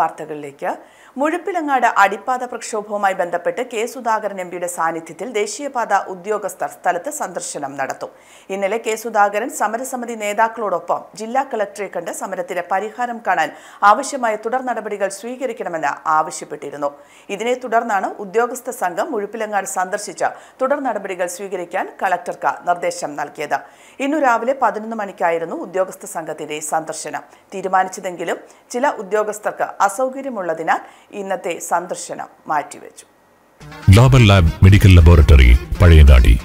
വാർത്തകളിലേക്ക് മുഴുപ്പിലങ്ങാട് അടിപ്പാത പ്രക്ഷോഭവുമായി ബന്ധപ്പെട്ട് കെ സുധാകരൻ പിയുടെ സാന്നിധ്യത്തിൽ ദേശീയപാത ഉദ്യോഗസ്ഥർ സ്ഥലത്ത് സന്ദർശനം നടത്തും ഇന്നലെ കെ സുധാകരൻ സമരസമിതി നേതാക്കളോടൊപ്പം ജില്ലാ കളക്ടറെ കണ്ട് സമരത്തിന് പരിഹാരം കാണാൻ ആവശ്യമായ തുടർ നടപടികൾ സ്വീകരിക്കണമെന്ന് ആവശ്യപ്പെട്ടിരുന്നു ഇതിനെ തുടർന്നാണ് ഉദ്യോഗസ്ഥ സംഘം മുഴുപ്പിലങ്ങാട് സന്ദർശിച്ച് തുടർ നടപടികൾ സ്വീകരിക്കാൻ കളക്ടർക്ക് നിർദ്ദേശം നൽകിയത് ഇന്നു രാവിലെ പതിനൊന്ന് മണിക്കായിരുന്നു ഉദ്യോഗസ്ഥ സംഘത്തിന്റെ സന്ദർശനം തീരുമാനിച്ചതെങ്കിലും ചില ഉദ്യോഗസ്ഥർക്ക് അസൗകര്യമുള്ളതിനാൽ ഇന്നത്തെ സന്ദർശനം മാറ്റിവെച്ചു ഡോബൽ ലാബ് മെഡിക്കൽ ലബോറട്ടറി പഴയങ്ങാടി